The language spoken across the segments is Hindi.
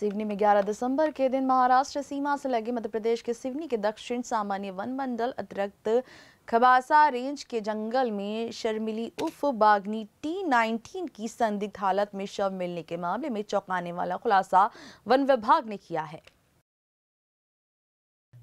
सिवनी में 11 दिसंबर के दिन महाराष्ट्र सीमा से लगे मध्य प्रदेश के सिवनी के दक्षिण सामान्य वन मंडल अतिरिक्त खबासा रेंज के जंगल में शर्मिली उफ बागनी टी नाइनटीन की संदिग्ध हालत में शव मिलने के मामले में चौंकाने वाला खुलासा वन विभाग ने किया है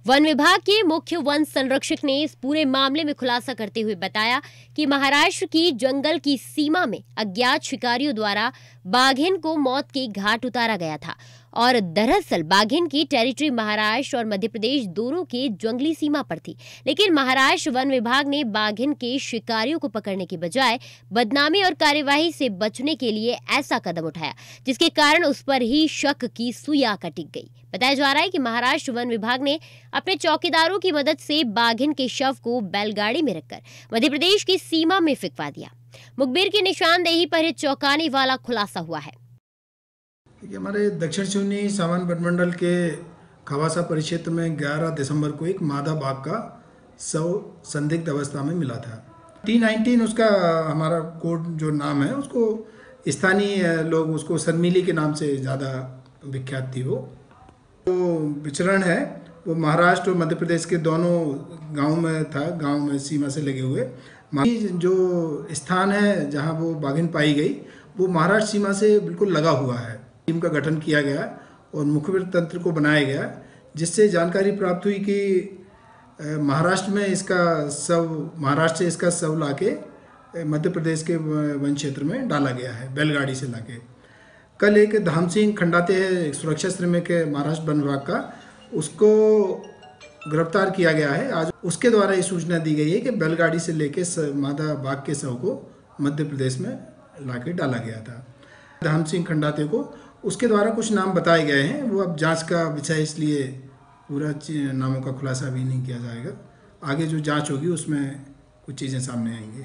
वन विभाग के मुख्य वन संरक्षक ने इस पूरे मामले में खुलासा करते हुए बताया कि महाराष्ट्र की जंगल की सीमा में अज्ञात शिकारियों द्वारा बाघिन को मौत के घाट उतारा गया था और दरअसल बाघिन की टेरिटरी महाराष्ट्र और मध्य प्रदेश दोनों के जंगली सीमा पर थी लेकिन महाराष्ट्र वन विभाग ने बाघिन के शिकारियों को पकड़ने के बजाय बदनामी और कार्यवाही से बचने के लिए ऐसा कदम उठाया जिसके कारण उस पर ही शक की सुया कटिक गई बताया जा रहा है कि महाराष्ट्र वन विभाग ने अपने चौकीदारों की मदद से बाघिन के शव को बैलगाड़ी में रखकर मध्य प्रदेश की सीमा में फिकवा दिया मुखबिर की निशानदेही पर चौंकाने वाला खुलासा हुआ है देखिए हमारे दक्षिण चुनी सामान वनमंडल के खवासा परिक्षेत्र में 11 दिसंबर को एक मादा बाघ का शव संदिग्ध अवस्था में मिला था टी नाइनटीन उसका हमारा कोड जो नाम है उसको स्थानीय लोग उसको सनमीली के नाम से ज़्यादा विख्यात थी वो जो विचरण है वो महाराष्ट्र और मध्य प्रदेश के दोनों गांव में था गांव में सीमा से लगे हुए जो स्थान है जहां वो बाघिन पाई गई वो महाराष्ट्र सीमा से बिल्कुल लगा हुआ है टीम का गठन किया गया और मुखबिर तंत्र को बनाया गया जिससे जानकारी प्राप्त हुई कि महाराष्ट्र में इसका सब महाराष्ट्र से इसका सब लाके मध्य प्रदेश के वन क्षेत्र में डाला गया है बैलगाड़ी से लाके कल एक धाम सिंह खंडाते है सुरक्षा श्रमिक है महाराष्ट्र वन विभाग का उसको गिरफ्तार किया गया है आज उसके द्वारा ये सूचना दी गई है कि बैलगाड़ी से लेके मादा बाग के शव को मध्य प्रदेश में लाके डाला गया था धाम सिंह खंडाते को उसके द्वारा कुछ नाम बताए गए हैं वो अब जांच का विषय इसलिए पूरा नामों का खुलासा भी नहीं किया जाएगा आगे जो जांच होगी उसमें कुछ चीज़ें सामने आएंगी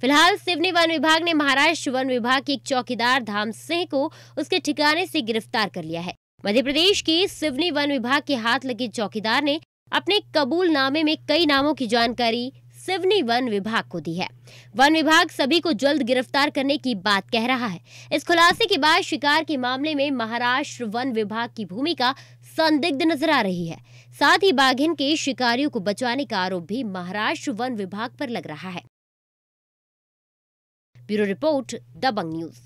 फिलहाल सिवनी वन विभाग ने महाराष्ट्र वन विभाग के एक चौकीदार धाम सिंह को उसके ठिकाने से गिरफ्तार कर लिया है मध्य प्रदेश के सिवनी वन विभाग के हाथ लगे चौकीदार ने अपने कबूल नामे में कई नामों की जानकारी सिवनी वन विभाग को दी है वन विभाग सभी को जल्द गिरफ्तार करने की बात कह रहा है इस खुलासे के बाद शिकार के मामले में महाराष्ट्र वन विभाग की भूमिका संदिग्ध नजर आ रही है साथ ही बाघिन के शिकारियों को बचाने का आरोप भी महाराष्ट्र वन विभाग पर लग रहा है ब्यूरो रिपोर्ट दबंग न्यूज